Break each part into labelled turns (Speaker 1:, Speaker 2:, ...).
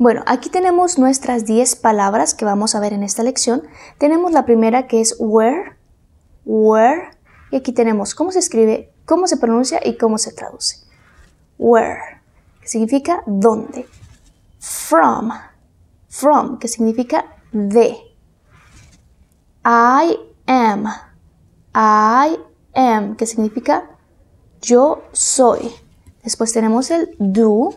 Speaker 1: Bueno, aquí tenemos nuestras 10 palabras que vamos a ver en esta lección. Tenemos la primera que es where, where, y aquí tenemos cómo se escribe, cómo se pronuncia y cómo se traduce. Where, que significa dónde. From, from, que significa de. I am, I am, que significa yo soy. Después tenemos el do,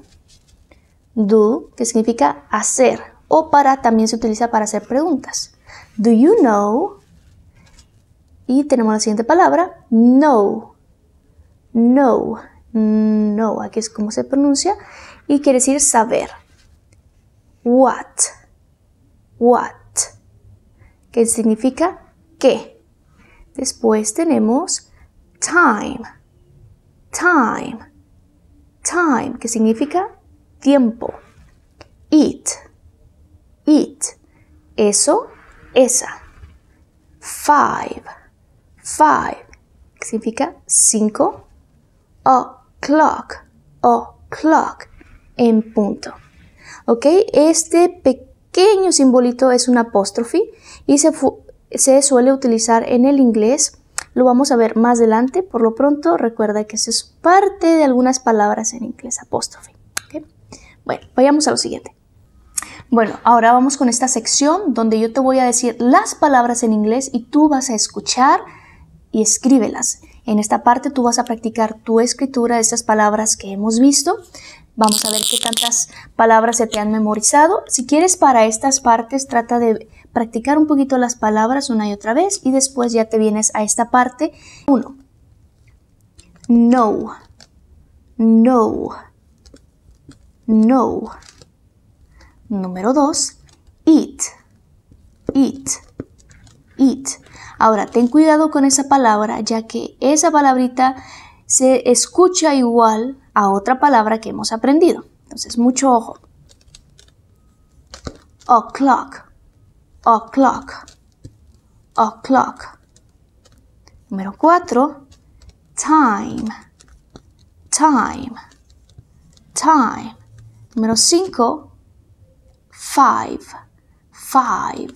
Speaker 1: Do, que significa hacer, o para también se utiliza para hacer preguntas. Do you know? Y tenemos la siguiente palabra, no. No. No, aquí es como se pronuncia y quiere decir saber. What. What. Que significa qué. Después tenemos time. Time. Time, que significa tiempo. It, it, eso, esa. Five, five, que significa cinco. O clock. en punto. ¿Ok? Este pequeño simbolito es un apóstrofe y se, se suele utilizar en el inglés lo vamos a ver más adelante. Por lo pronto, recuerda que eso es parte de algunas palabras en inglés apóstrofe. Bueno, vayamos a lo siguiente. Bueno, ahora vamos con esta sección donde yo te voy a decir las palabras en inglés y tú vas a escuchar y escríbelas. En esta parte tú vas a practicar tu escritura de estas palabras que hemos visto. Vamos a ver qué tantas palabras se te han memorizado. Si quieres para estas partes, trata de practicar un poquito las palabras una y otra vez y después ya te vienes a esta parte. 1. No. No no. Número dos, eat, eat, eat. Ahora, ten cuidado con esa palabra, ya que esa palabrita se escucha igual a otra palabra que hemos aprendido. Entonces, mucho ojo. O'clock, o'clock, o'clock. Número cuatro, time, time, time. Número 5, five, five,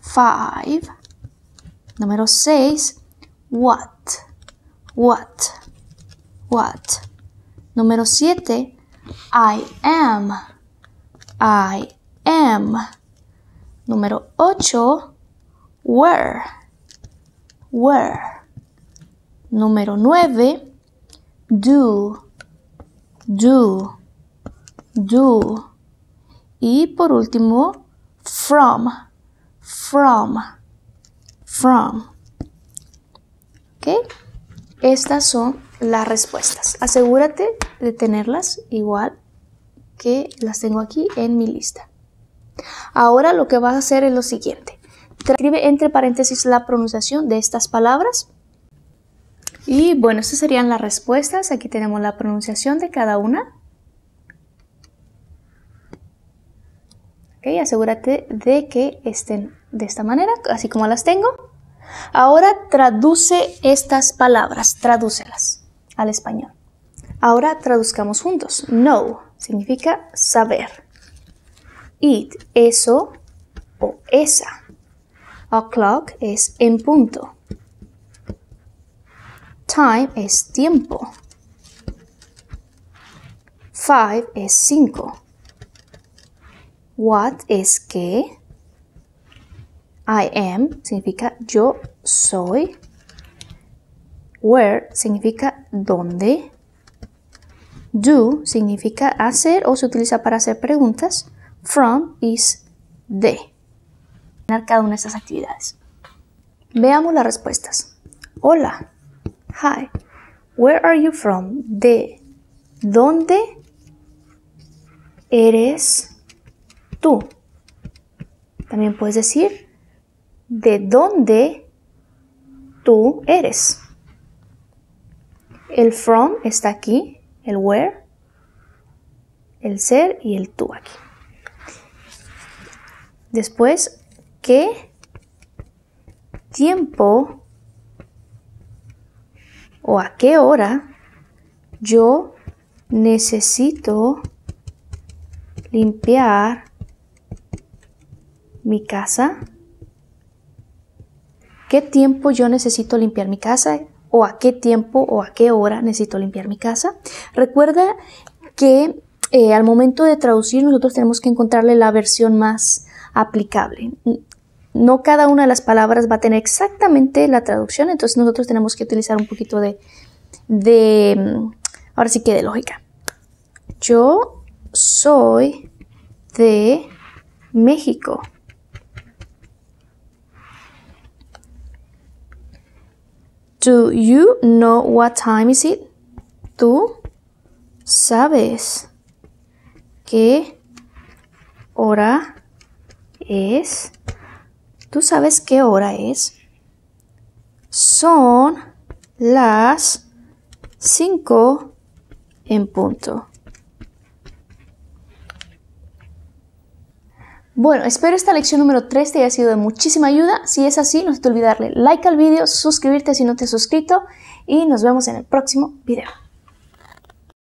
Speaker 1: five. Número 6, what, what, what. Número 7, I am, I am. Número 8, where, where. Número 9, do, do do. Y por último, from, from, from. ¿Ok? Estas son las respuestas. Asegúrate de tenerlas igual que las tengo aquí en mi lista. Ahora lo que vas a hacer es lo siguiente. Escribe entre paréntesis la pronunciación de estas palabras. Y bueno, estas serían las respuestas. Aquí tenemos la pronunciación de cada una. Asegúrate de que estén de esta manera, así como las tengo. Ahora traduce estas palabras, tradúcelas al español. Ahora traduzcamos juntos. Know significa saber. It, eso o esa. O'clock es en punto. Time es tiempo. Five es cinco. What es que. I am significa yo soy. Where significa dónde. Do significa hacer o se utiliza para hacer preguntas. From is de. Cada una de estas actividades. Veamos las respuestas. Hola. Hi. Where are you from? De. ¿Dónde eres? tú. También puedes decir de dónde tú eres. El from está aquí, el where, el ser y el tú aquí. Después, ¿qué tiempo o a qué hora yo necesito limpiar mi casa? ¿Qué tiempo yo necesito limpiar mi casa? ¿O a qué tiempo o a qué hora necesito limpiar mi casa? Recuerda que eh, al momento de traducir nosotros tenemos que encontrarle la versión más aplicable. No cada una de las palabras va a tener exactamente la traducción, entonces nosotros tenemos que utilizar un poquito de, de ahora sí que de lógica. Yo soy de México. Do you know what time is it? ¿Tú sabes qué hora es? ¿Tú sabes qué hora es? Son las cinco en punto. Bueno, espero esta lección número 3 te haya sido de muchísima ayuda. Si es así, no te olvides darle like al video, suscribirte si no te has suscrito y nos vemos en el próximo video.